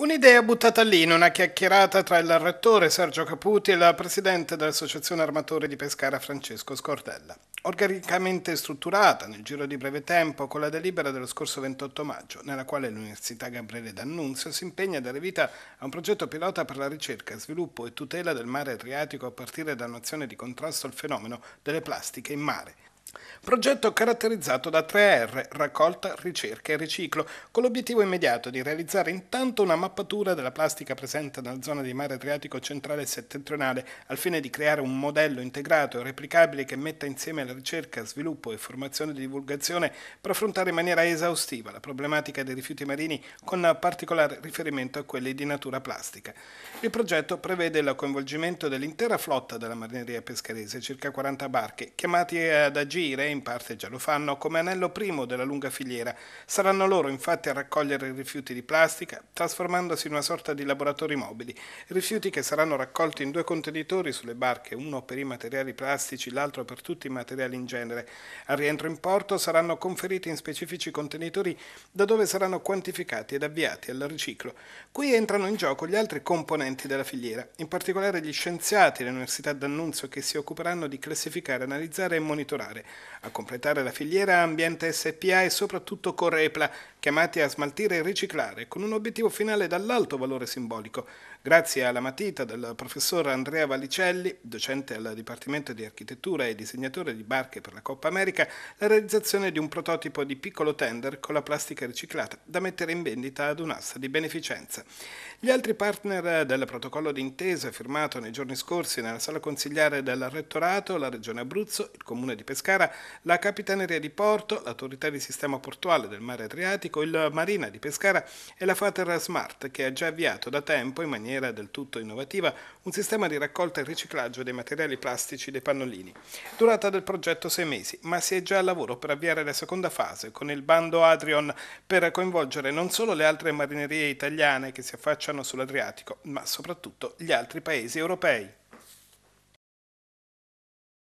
Un'idea buttata lì in una chiacchierata tra il rettore Sergio Caputi e la presidente dell'Associazione Armatori di Pescara Francesco Scordella. Organicamente strutturata nel giro di breve tempo con la delibera dello scorso 28 maggio, nella quale l'Università Gabriele D'Annunzio si impegna a dare vita a un progetto pilota per la ricerca, sviluppo e tutela del mare Adriatico a partire da un'azione di contrasto al fenomeno delle plastiche in mare Progetto caratterizzato da 3R, raccolta, ricerca e riciclo, con l'obiettivo immediato di realizzare intanto una mappatura della plastica presente nella zona di mare Adriatico centrale e settentrionale, al fine di creare un modello integrato e replicabile che metta insieme la ricerca, sviluppo e formazione di divulgazione per affrontare in maniera esaustiva la problematica dei rifiuti marini con particolare riferimento a quelli di natura plastica. Il progetto prevede il coinvolgimento dell'intera flotta della marineria pescarese, circa 40 barche, chiamati ad agire agire, in parte già lo fanno, come anello primo della lunga filiera. Saranno loro infatti a raccogliere i rifiuti di plastica, trasformandosi in una sorta di laboratori mobili, rifiuti che saranno raccolti in due contenitori sulle barche, uno per i materiali plastici, l'altro per tutti i materiali in genere. Al rientro in porto saranno conferiti in specifici contenitori da dove saranno quantificati ed avviati al riciclo. Qui entrano in gioco gli altri componenti della filiera, in particolare gli scienziati dell'Università d'Annunzio che si occuperanno di classificare, analizzare e monitorare a completare la filiera Ambiente SPA e soprattutto Corepla, chiamati a smaltire e riciclare, con un obiettivo finale dall'alto valore simbolico, grazie alla matita del professor Andrea Valicelli, docente al Dipartimento di Architettura e disegnatore di barche per la Coppa America, la realizzazione di un prototipo di piccolo tender con la plastica riciclata da mettere in vendita ad un'asta di beneficenza. Gli altri partner del protocollo d'intesa firmato nei giorni scorsi nella sala consigliare del Rettorato, la Regione Abruzzo, il Comune di Pescara, la Capitaneria di Porto, l'Autorità di Sistema Portuale del Mare Adriatico, Adriatico, il Marina di Pescara e la Frater Smart, che ha già avviato da tempo, in maniera del tutto innovativa, un sistema di raccolta e riciclaggio dei materiali plastici dei pannolini. Durata del progetto sei mesi, ma si è già al lavoro per avviare la seconda fase con il bando Adrion per coinvolgere non solo le altre marinerie italiane che si affacciano sull'Adriatico, ma soprattutto gli altri paesi europei.